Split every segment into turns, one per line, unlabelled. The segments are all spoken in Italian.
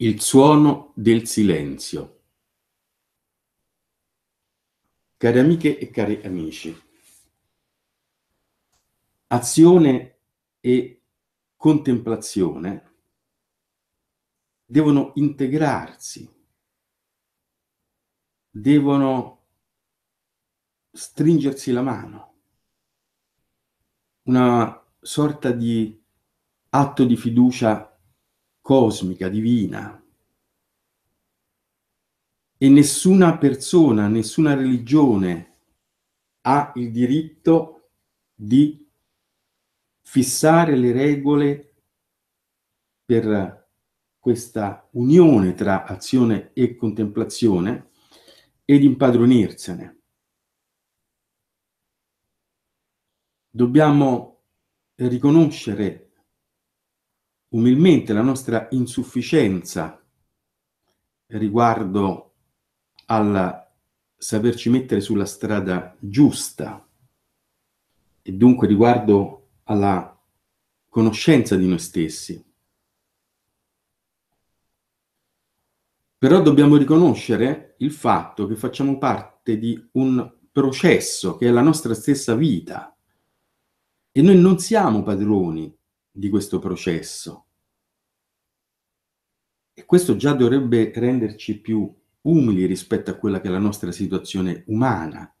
Il suono del silenzio. Cari amiche e cari amici, azione e contemplazione devono integrarsi, devono stringersi la mano, una sorta di atto di fiducia cosmica, divina. E nessuna persona, nessuna religione ha il diritto di fissare le regole per questa unione tra azione e contemplazione ed impadronirsene. Dobbiamo riconoscere umilmente la nostra insufficienza riguardo al saperci mettere sulla strada giusta e dunque riguardo alla conoscenza di noi stessi. Però dobbiamo riconoscere il fatto che facciamo parte di un processo che è la nostra stessa vita e noi non siamo padroni di questo processo. E questo già dovrebbe renderci più umili rispetto a quella che è la nostra situazione umana,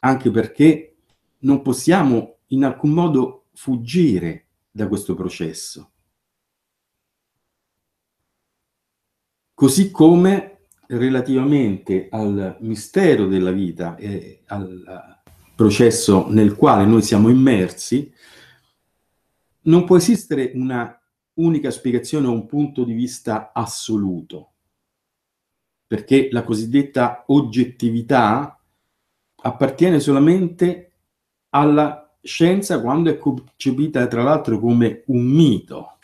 anche perché non possiamo in alcun modo fuggire da questo processo. Così come relativamente al mistero della vita e al processo nel quale noi siamo immersi, non può esistere una unica spiegazione o un punto di vista assoluto, perché la cosiddetta oggettività appartiene solamente alla scienza quando è concepita tra l'altro come un mito.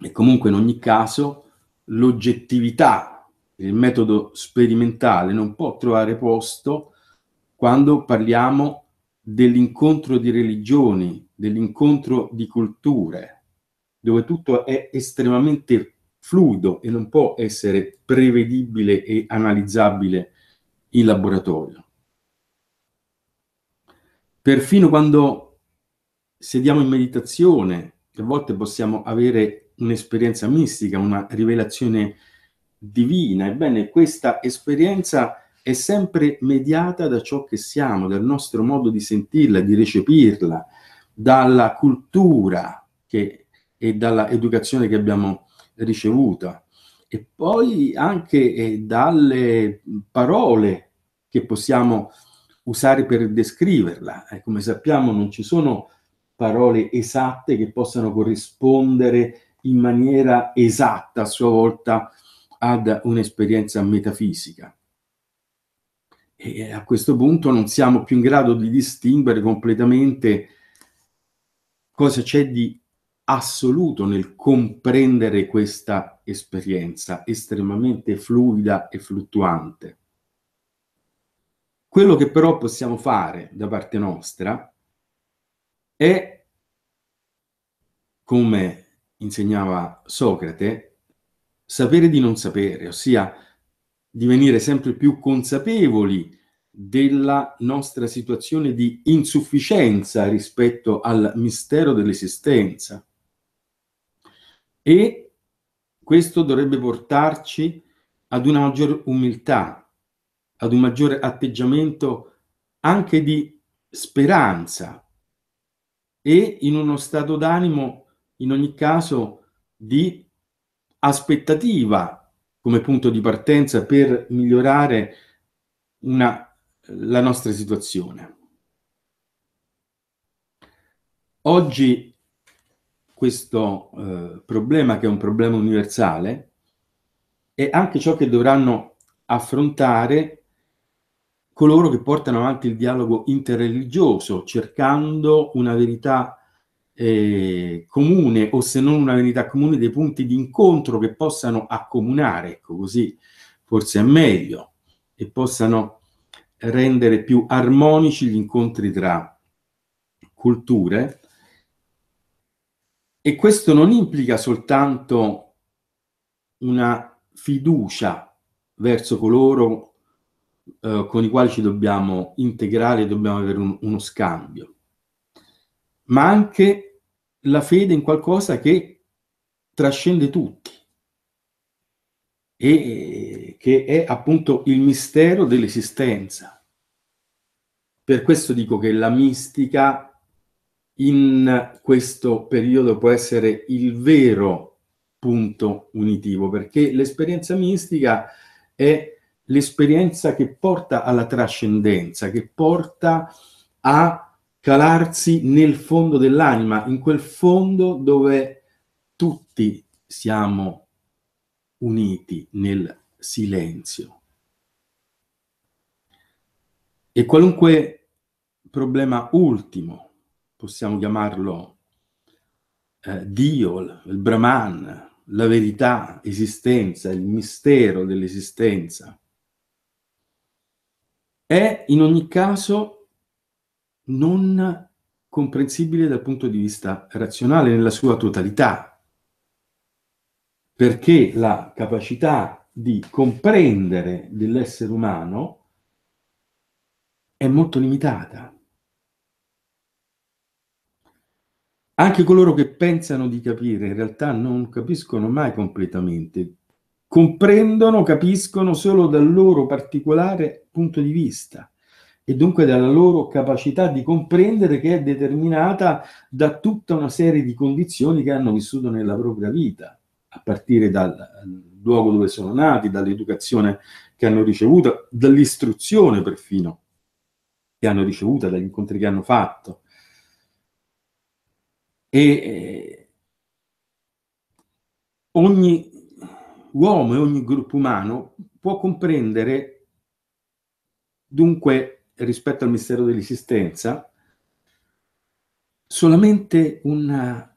E comunque in ogni caso l'oggettività, il metodo sperimentale non può trovare posto quando parliamo dell'incontro di religioni, dell'incontro di culture, dove tutto è estremamente fluido e non può essere prevedibile e analizzabile in laboratorio. Perfino quando sediamo in meditazione, a volte possiamo avere un'esperienza mistica, una rivelazione divina. Ebbene, questa esperienza è sempre mediata da ciò che siamo, dal nostro modo di sentirla, di recepirla, dalla cultura che, e dall'educazione che abbiamo ricevuta e poi anche eh, dalle parole che possiamo usare per descriverla. Eh, come sappiamo non ci sono parole esatte che possano corrispondere in maniera esatta a sua volta ad un'esperienza metafisica. E a questo punto non siamo più in grado di distinguere completamente cosa c'è di assoluto nel comprendere questa esperienza estremamente fluida e fluttuante. Quello che però possiamo fare da parte nostra è, come insegnava Socrate, sapere di non sapere, ossia divenire sempre più consapevoli della nostra situazione di insufficienza rispetto al mistero dell'esistenza. E questo dovrebbe portarci ad una maggiore umiltà, ad un maggiore atteggiamento anche di speranza e in uno stato d'animo, in ogni caso, di aspettativa come punto di partenza per migliorare una, la nostra situazione. Oggi questo eh, problema, che è un problema universale, è anche ciò che dovranno affrontare coloro che portano avanti il dialogo interreligioso, cercando una verità eh, comune o se non una verità comune dei punti di incontro che possano accomunare, ecco così forse è meglio, e possano rendere più armonici gli incontri tra culture. E questo non implica soltanto una fiducia verso coloro eh, con i quali ci dobbiamo integrare, dobbiamo avere un, uno scambio, ma anche la fede in qualcosa che trascende tutti e che è appunto il mistero dell'esistenza. Per questo dico che la mistica in questo periodo può essere il vero punto unitivo, perché l'esperienza mistica è l'esperienza che porta alla trascendenza, che porta a calarsi nel fondo dell'anima, in quel fondo dove tutti siamo uniti nel silenzio. E qualunque problema ultimo, possiamo chiamarlo eh, Dio, il Brahman, la verità, esistenza, il mistero dell'esistenza, è in ogni caso non comprensibile dal punto di vista razionale nella sua totalità, perché la capacità di comprendere dell'essere umano è molto limitata. Anche coloro che pensano di capire in realtà non capiscono mai completamente, comprendono, capiscono solo dal loro particolare punto di vista e dunque dalla loro capacità di comprendere che è determinata da tutta una serie di condizioni che hanno vissuto nella propria vita, a partire dal ehm, luogo dove sono nati, dall'educazione che hanno ricevuto, dall'istruzione perfino che hanno ricevuto, dagli incontri che hanno fatto. E eh, ogni uomo e ogni gruppo umano può comprendere dunque rispetto al mistero dell'esistenza solamente una,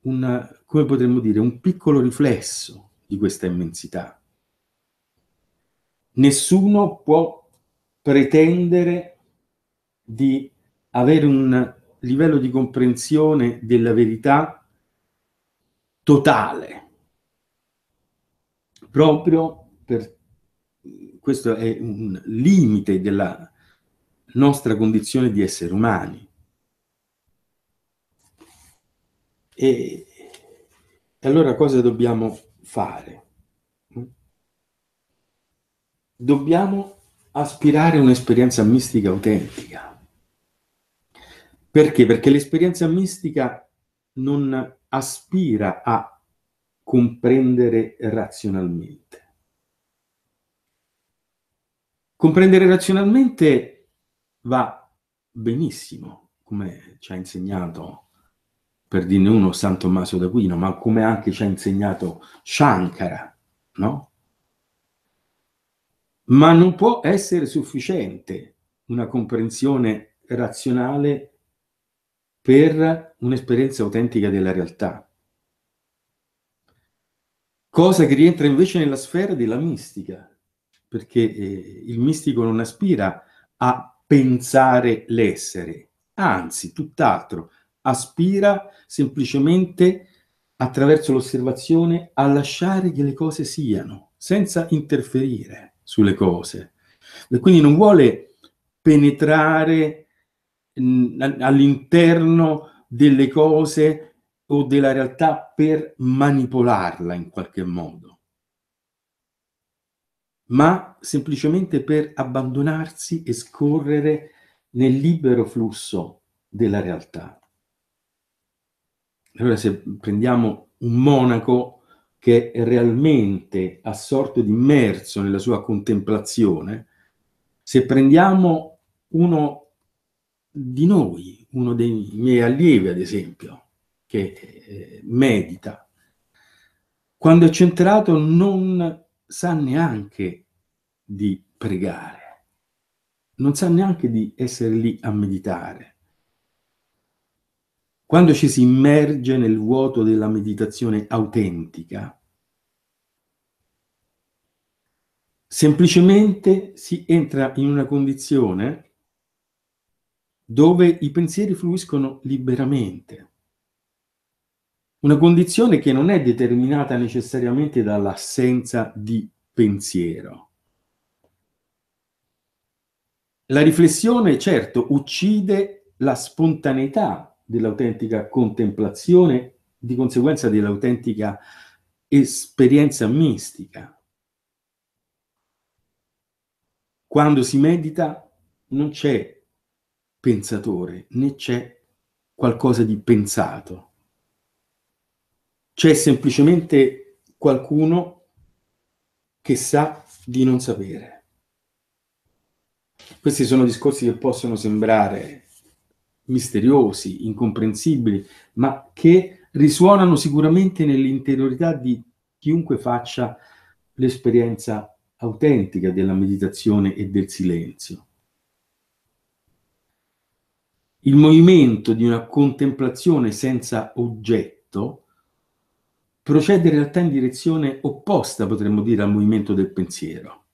una, come potremmo dire, un piccolo riflesso di questa immensità. Nessuno può pretendere di avere un livello di comprensione della verità totale, proprio per questo è un limite della nostra condizione di essere umani. E, e allora cosa dobbiamo fare? Dobbiamo aspirare a un'esperienza mistica autentica. Perché? Perché l'esperienza mistica non aspira a comprendere razionalmente Comprendere razionalmente va benissimo, come ci ha insegnato, per dirne uno, San Tommaso d'Aquino, ma come anche ci ha insegnato Shankara, no? Ma non può essere sufficiente una comprensione razionale per un'esperienza autentica della realtà. Cosa che rientra invece nella sfera della mistica, perché eh, il mistico non aspira a pensare l'essere, anzi, tutt'altro, aspira semplicemente attraverso l'osservazione a lasciare che le cose siano, senza interferire sulle cose. E quindi non vuole penetrare all'interno delle cose o della realtà per manipolarla in qualche modo ma semplicemente per abbandonarsi e scorrere nel libero flusso della realtà. Allora se prendiamo un monaco che è realmente assorto ed immerso nella sua contemplazione, se prendiamo uno di noi, uno dei miei allievi ad esempio, che eh, medita, quando è centrato non sa neanche di pregare, non sa neanche di essere lì a meditare. Quando ci si immerge nel vuoto della meditazione autentica, semplicemente si entra in una condizione dove i pensieri fluiscono liberamente. Una condizione che non è determinata necessariamente dall'assenza di pensiero. La riflessione, certo, uccide la spontaneità dell'autentica contemplazione, di conseguenza dell'autentica esperienza mistica. Quando si medita non c'è pensatore, né c'è qualcosa di pensato. C'è semplicemente qualcuno che sa di non sapere. Questi sono discorsi che possono sembrare misteriosi, incomprensibili, ma che risuonano sicuramente nell'interiorità di chiunque faccia l'esperienza autentica della meditazione e del silenzio. Il movimento di una contemplazione senza oggetto procede in realtà in direzione opposta, potremmo dire, al movimento del pensiero,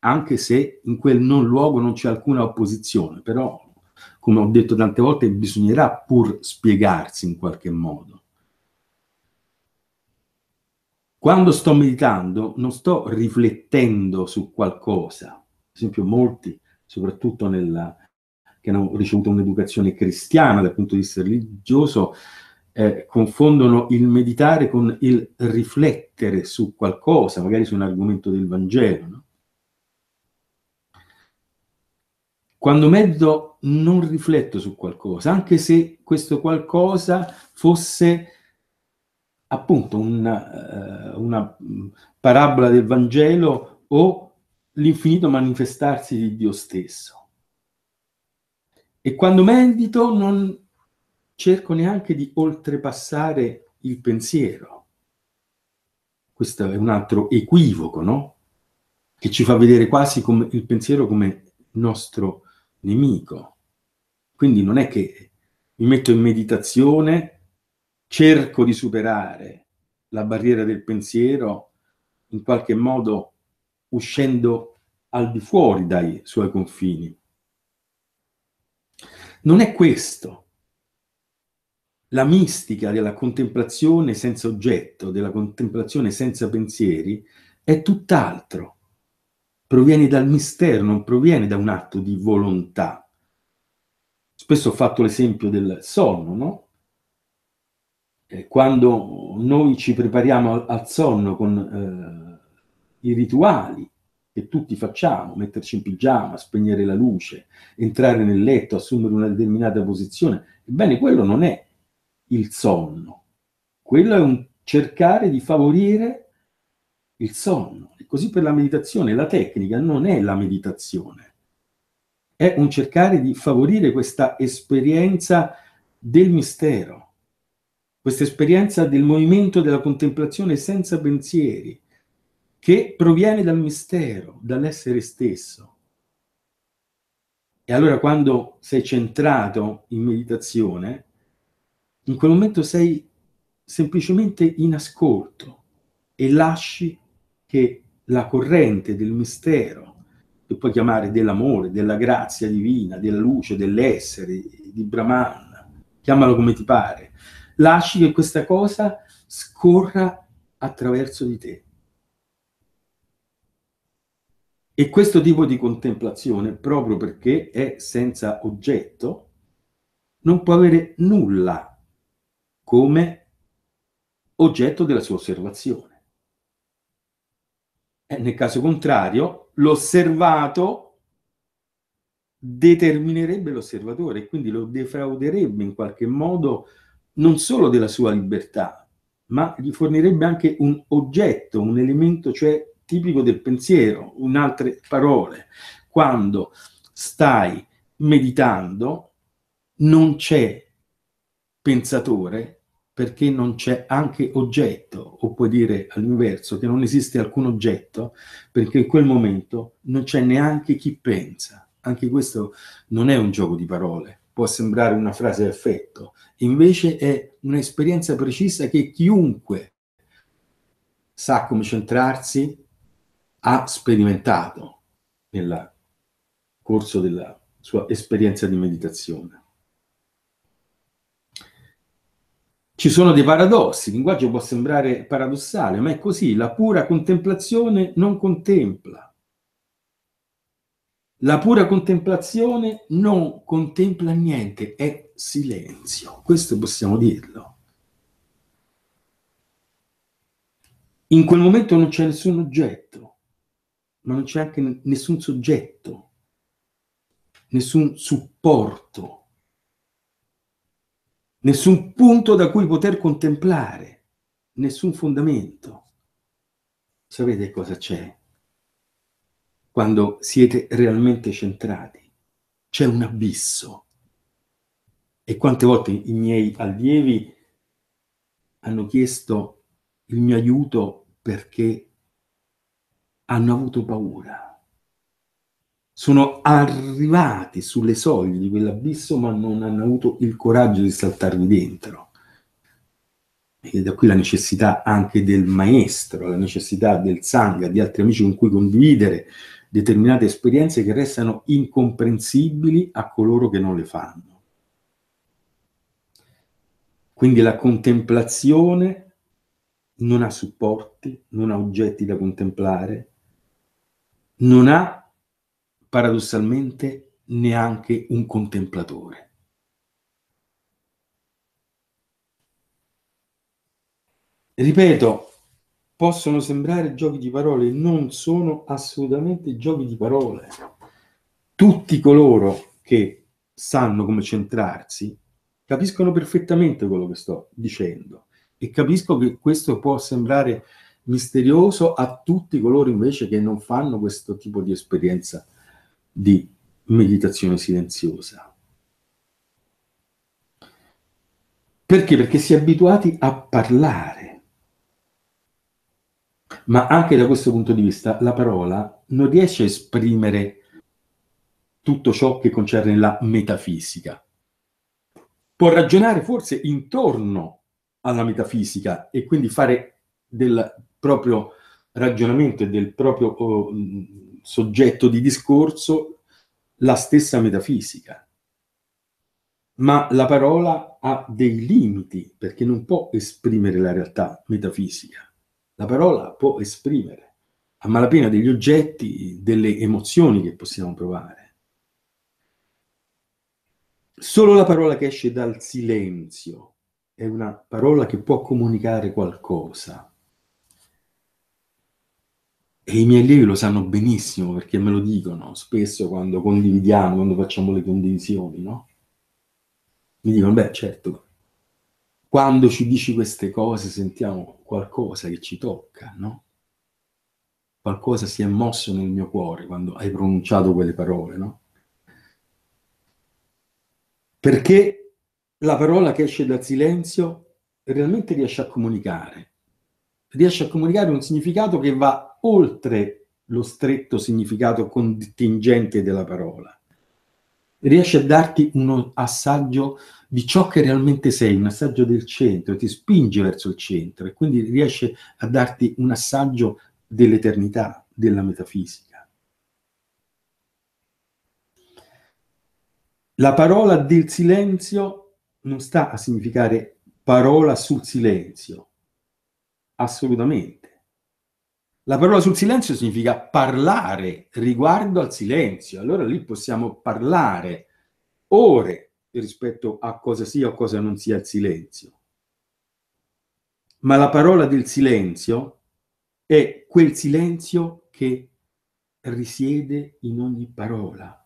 anche se in quel non luogo non c'è alcuna opposizione, però, come ho detto tante volte, bisognerà pur spiegarsi in qualche modo. Quando sto meditando non sto riflettendo su qualcosa, ad esempio molti, soprattutto nella, che hanno ricevuto un'educazione cristiana dal punto di vista religioso, eh, confondono il meditare con il riflettere su qualcosa, magari su un argomento del Vangelo. No? Quando medito non rifletto su qualcosa, anche se questo qualcosa fosse appunto una, eh, una parabola del Vangelo o l'infinito manifestarsi di Dio stesso. E quando medito non cerco neanche di oltrepassare il pensiero. Questo è un altro equivoco, no? Che ci fa vedere quasi come, il pensiero come nostro nemico. Quindi non è che mi metto in meditazione, cerco di superare la barriera del pensiero, in qualche modo uscendo al di fuori dai suoi confini. Non è questo la mistica della contemplazione senza oggetto, della contemplazione senza pensieri, è tutt'altro. Proviene dal mistero, non proviene da un atto di volontà. Spesso ho fatto l'esempio del sonno, no? Eh, quando noi ci prepariamo al, sonno con eh, i rituali che tutti facciamo, metterci in pigiama, spegnere la luce, entrare nel letto, assumere una determinata posizione, ebbene quello non è il sonno. Quello è un cercare di favorire il sonno. E così per la meditazione, la tecnica non è la meditazione, è un cercare di favorire questa esperienza del mistero, questa esperienza del movimento della contemplazione senza pensieri, che proviene dal mistero, dall'essere stesso. E allora quando sei centrato in meditazione, in quel momento sei semplicemente in ascolto e lasci che la corrente del mistero, che puoi chiamare dell'amore, della grazia divina, della luce, dell'essere, di Brahman, chiamalo come ti pare, lasci che questa cosa scorra attraverso di te. E questo tipo di contemplazione, proprio perché è senza oggetto, non può avere nulla come oggetto della sua osservazione. E nel caso contrario, l'osservato determinerebbe l'osservatore e quindi lo defrauderebbe in qualche modo non solo della sua libertà, ma gli fornirebbe anche un oggetto, un elemento, cioè tipico del pensiero, in altre parole, quando stai meditando non c'è pensatore, perché non c'è anche oggetto, o puoi dire all'inverso che non esiste alcun oggetto, perché in quel momento non c'è neanche chi pensa. Anche questo non è un gioco di parole, può sembrare una frase a effetto, invece è un'esperienza precisa che chiunque sa come centrarsi ha sperimentato nel corso della sua esperienza di meditazione. Ci sono dei paradossi, il linguaggio può sembrare paradossale, ma è così, la pura contemplazione non contempla. La pura contemplazione non contempla niente, è silenzio, questo possiamo dirlo. In quel momento non c'è nessun oggetto, ma non c'è anche nessun soggetto, nessun supporto nessun punto da cui poter contemplare, nessun fondamento. Sapete cosa c'è? Quando siete realmente centrati, c'è un abisso. E quante volte i miei allievi hanno chiesto il mio aiuto perché hanno avuto paura sono arrivati sulle soglie di quell'abisso ma non hanno avuto il coraggio di saltarvi dentro. E da qui la necessità anche del maestro, la necessità del sangha, di altri amici con cui condividere determinate esperienze che restano incomprensibili a coloro che non le fanno. Quindi la contemplazione non ha supporti, non ha oggetti da contemplare, non ha paradossalmente neanche un contemplatore. Ripeto, possono sembrare giochi di parole, non sono assolutamente giochi di parole. Tutti coloro che sanno come centrarsi capiscono perfettamente quello che sto dicendo e capisco che questo può sembrare misterioso a tutti coloro invece che non fanno questo tipo di esperienza di meditazione silenziosa. Perché? Perché si è abituati a parlare. Ma anche da questo punto di vista la parola non riesce a esprimere tutto ciò che concerne la metafisica. Può ragionare forse intorno alla metafisica e quindi fare del proprio ragionamento e del proprio oh, soggetto di discorso la stessa metafisica. Ma la parola ha dei limiti perché non può esprimere la realtà metafisica. La parola può esprimere a malapena degli oggetti, delle emozioni che possiamo provare. Solo la parola che esce dal silenzio è una parola che può comunicare qualcosa. E i miei allievi lo sanno benissimo perché me lo dicono spesso quando condividiamo, quando facciamo le condivisioni, no? Mi dicono, beh, certo, quando ci dici queste cose sentiamo qualcosa che ci tocca, no? Qualcosa si è mosso nel mio cuore quando hai pronunciato quelle parole, no? Perché la parola che esce dal silenzio realmente riesce a comunicare, riesce a comunicare un significato che va oltre lo stretto significato contingente della parola. Riesce a darti un assaggio di ciò che realmente sei, un assaggio del centro, ti spinge verso il centro e quindi riesce a darti un assaggio dell'eternità, della metafisica. La parola del silenzio non sta a significare parola sul silenzio, assolutamente la parola sul silenzio significa parlare riguardo al silenzio, allora lì possiamo parlare ore rispetto a cosa sia o cosa non sia il silenzio. Ma la parola del silenzio è quel silenzio che risiede in ogni parola,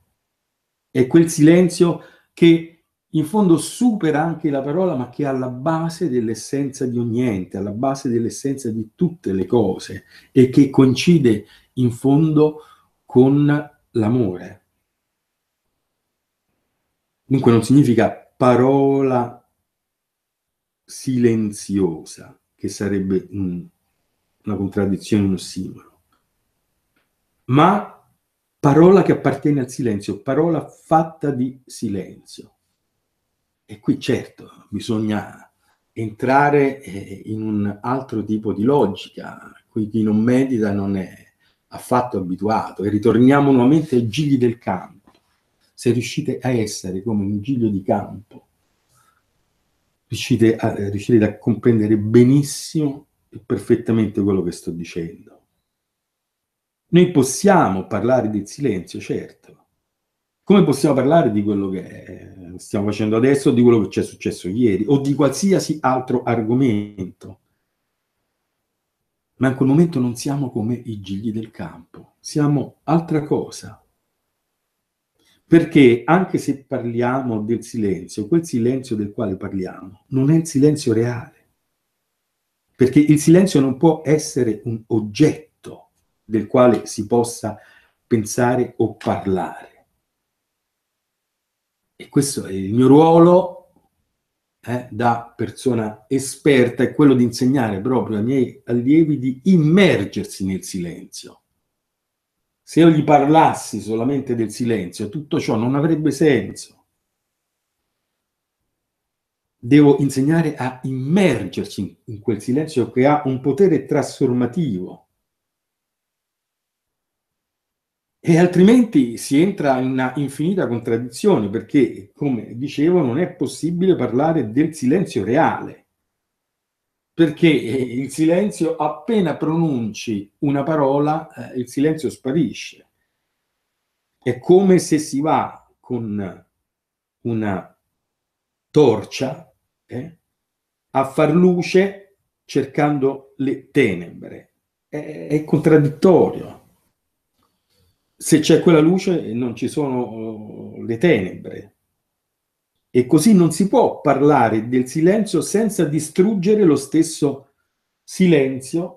è quel silenzio che in fondo supera anche la parola, ma che è alla base dell'essenza di ogni ente, alla base dell'essenza di tutte le cose e che coincide in fondo con l'amore. Dunque non significa parola silenziosa, che sarebbe un, una contraddizione, un simbolo, ma parola che appartiene al silenzio, parola fatta di silenzio. E qui certo bisogna entrare eh, in un altro tipo di logica, qui chi non medita non è affatto abituato. E ritorniamo nuovamente ai gigli del campo. Se riuscite a essere come un giglio di campo, riuscite a, riuscirete a comprendere benissimo e perfettamente quello che sto dicendo. Noi possiamo parlare di silenzio, certo, come possiamo parlare di quello che eh, stiamo facendo adesso, di quello che ci è successo ieri o di qualsiasi altro argomento? Ma in quel momento non siamo come i gigli del campo, siamo altra cosa. Perché anche se parliamo del silenzio, quel silenzio del quale parliamo non è il silenzio reale. Perché il silenzio non può essere un oggetto del quale si possa pensare o parlare e questo è il mio ruolo eh, da persona esperta, è quello di insegnare proprio ai miei allievi di immergersi nel silenzio. Se io gli parlassi solamente del silenzio, tutto ciò non avrebbe senso. Devo insegnare a immergersi in quel silenzio che ha un potere trasformativo E altrimenti si entra in una infinita contraddizione perché, come dicevo, non è possibile parlare del silenzio reale. Perché eh, il silenzio, appena pronunci una parola, eh, il silenzio sparisce. È come se si va con una torcia eh, a far luce cercando le tenebre. è, è contraddittorio se c'è quella luce non ci sono eh, le tenebre. E così non si può parlare del silenzio senza distruggere lo stesso silenzio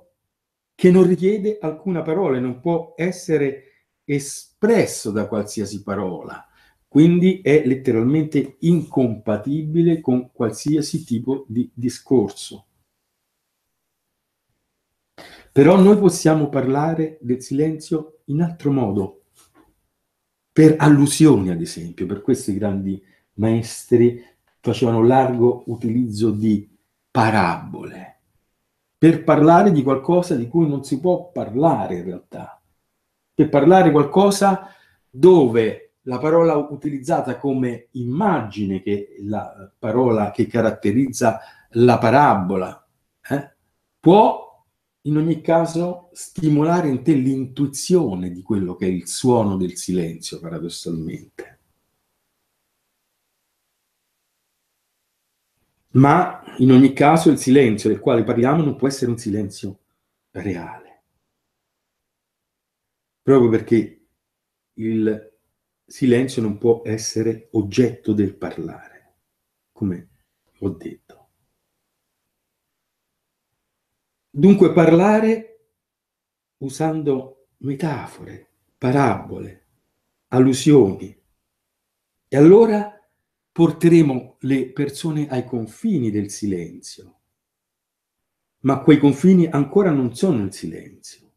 che non richiede alcuna parola, non può essere espresso da qualsiasi parola. Quindi è letteralmente incompatibile con qualsiasi tipo di discorso. Però noi possiamo parlare del silenzio in altro modo, per allusioni ad esempio, per questi grandi maestri facevano largo utilizzo di parabole, per parlare di qualcosa di cui non si può parlare in realtà, per parlare qualcosa dove la parola utilizzata come immagine, che è la parola che caratterizza la parabola, eh, può in ogni caso stimolare in te l'intuizione di quello che è il suono del silenzio, paradossalmente. Ma in ogni caso il silenzio del quale parliamo non può essere un silenzio reale, proprio perché il silenzio non può essere oggetto del parlare, come ho detto. Dunque parlare usando metafore, parabole, allusioni. E allora porteremo le persone ai confini del silenzio, ma quei confini ancora non sono il silenzio.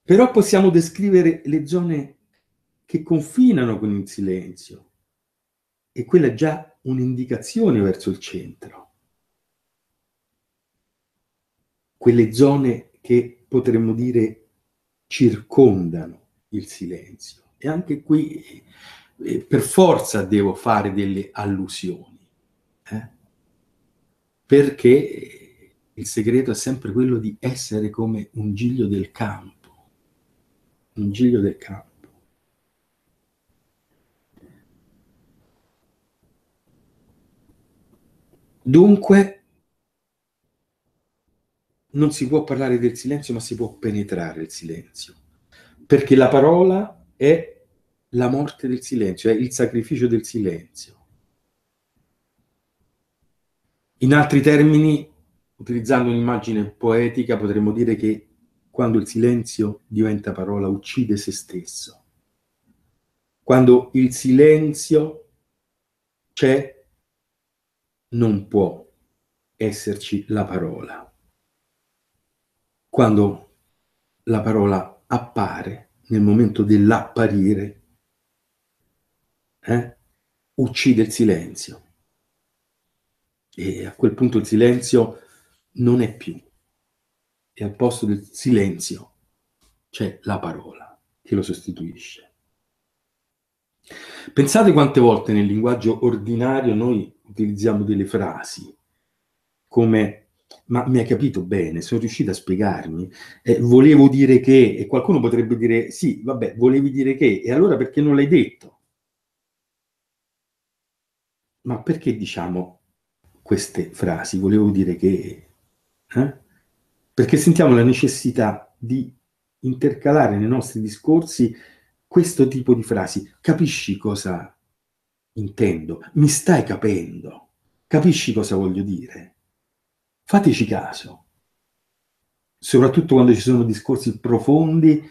Però possiamo descrivere le zone che confinano con il silenzio e quella è già un'indicazione verso il centro. quelle zone che potremmo dire circondano il silenzio. E anche qui eh, per forza devo fare delle allusioni, eh? perché il segreto è sempre quello di essere come un giglio del campo, un giglio del campo. Dunque, non si può parlare del silenzio, ma si può penetrare il silenzio, perché la parola è la morte del silenzio, è il sacrificio del silenzio. In altri termini, utilizzando un'immagine poetica, potremmo dire che quando il silenzio diventa parola, uccide se stesso. Quando il silenzio c'è, non può esserci la parola quando la parola appare nel momento dell'apparire, eh, uccide il silenzio. E a quel punto il silenzio non è più. E al posto del silenzio c'è la parola che lo sostituisce. Pensate quante volte nel linguaggio ordinario noi utilizziamo delle frasi come ma mi hai capito bene, sono riuscito a spiegarmi, eh, volevo dire che, e qualcuno potrebbe dire, sì, vabbè, volevi dire che, e allora perché non l'hai detto? Ma perché diciamo queste frasi? Volevo dire che... Eh? Perché sentiamo la necessità di intercalare nei nostri discorsi questo tipo di frasi. Capisci cosa intendo? Mi stai capendo? Capisci cosa voglio dire? Fateci caso, soprattutto quando ci sono discorsi profondi,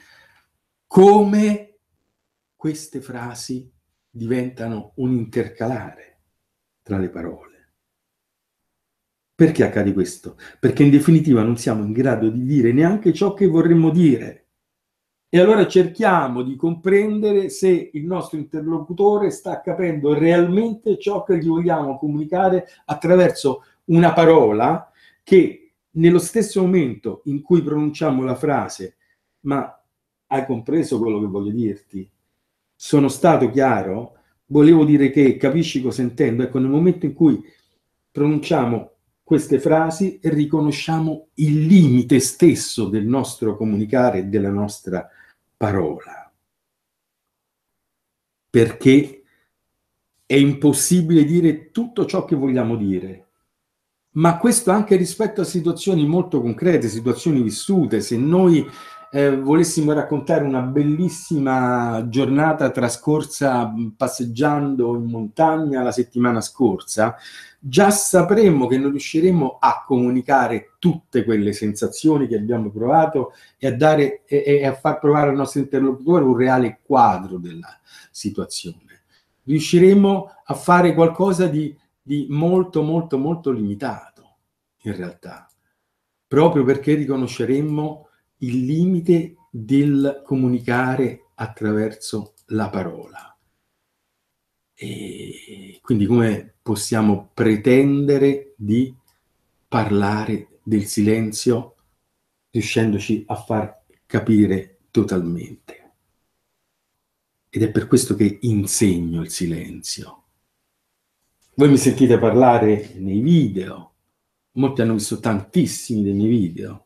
come queste frasi diventano un intercalare tra le parole. Perché accade questo? Perché in definitiva non siamo in grado di dire neanche ciò che vorremmo dire. E allora cerchiamo di comprendere se il nostro interlocutore sta capendo realmente ciò che gli vogliamo comunicare attraverso una parola che nello stesso momento in cui pronunciamo la frase ma hai compreso quello che voglio dirti? Sono stato chiaro? Volevo dire che capisci cosa intendo? Ecco, nel momento in cui pronunciamo queste frasi e riconosciamo il limite stesso del nostro comunicare e della nostra parola. Perché è impossibile dire tutto ciò che vogliamo dire ma questo anche rispetto a situazioni molto concrete, situazioni vissute. Se noi eh, volessimo raccontare una bellissima giornata trascorsa mm, passeggiando in montagna la settimana scorsa, già sapremmo che non riusciremo a comunicare tutte quelle sensazioni che abbiamo provato e a, dare, e, e a far provare al nostro interlocutore un reale quadro della situazione. Riusciremo a fare qualcosa di di molto, molto, molto limitato, in realtà, proprio perché riconosceremmo il limite del comunicare attraverso la parola. E quindi come possiamo pretendere di parlare del silenzio riuscendoci a far capire totalmente? Ed è per questo che insegno il silenzio voi mi sentite parlare nei video, molti hanno visto tantissimi dei miei video,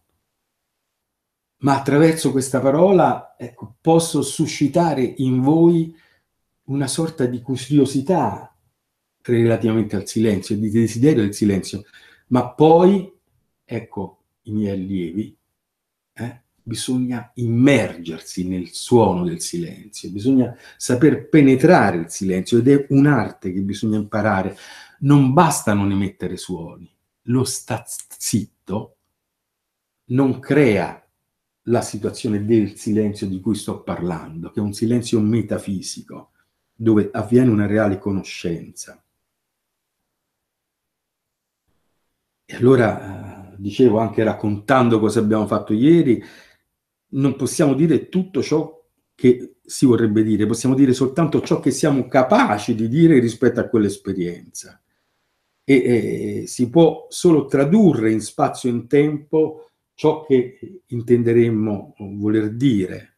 ma attraverso questa parola ecco, posso suscitare in voi una sorta di curiosità relativamente al silenzio, di desiderio del silenzio, ma poi, ecco, i miei allievi bisogna immergersi nel suono del silenzio, bisogna saper penetrare il silenzio ed è un'arte che bisogna imparare. Non basta non emettere suoni, lo sta zitto non crea la situazione del silenzio di cui sto parlando, che è un silenzio metafisico, dove avviene una reale conoscenza. E allora, eh, dicevo, anche raccontando cosa abbiamo fatto ieri, non possiamo dire tutto ciò che si vorrebbe dire, possiamo dire soltanto ciò che siamo capaci di dire rispetto a quell'esperienza. E eh, si può solo tradurre in spazio e in tempo ciò che intenderemmo voler dire.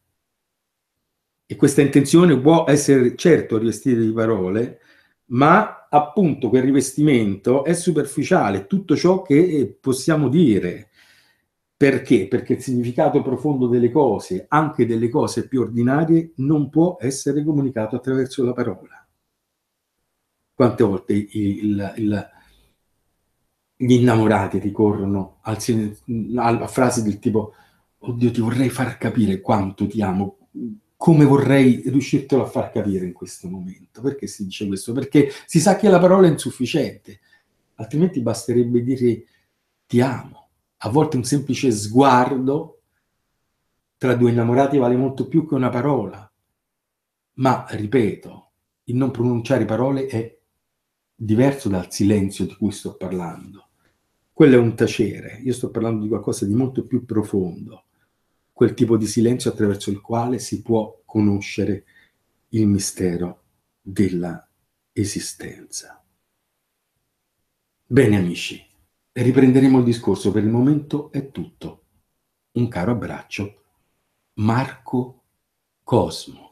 E questa intenzione può essere certo rivestita di parole, ma appunto quel rivestimento è superficiale, tutto ciò che possiamo dire perché? Perché il significato profondo delle cose, anche delle cose più ordinarie, non può essere comunicato attraverso la parola. Quante volte il, il, gli innamorati ricorrono al, a frasi del tipo oddio ti vorrei far capire quanto ti amo, come vorrei riuscirtelo a far capire in questo momento. Perché si dice questo? Perché si sa che la parola è insufficiente, altrimenti basterebbe dire ti amo a volte un semplice sguardo tra due innamorati vale molto più che una parola. Ma, ripeto, il non pronunciare parole è diverso dal silenzio di cui sto parlando. Quello è un tacere, io sto parlando di qualcosa di molto più profondo, quel tipo di silenzio attraverso il quale si può conoscere il mistero della esistenza. Bene amici, Riprenderemo il discorso, per il momento è tutto. Un caro abbraccio, Marco Cosmo.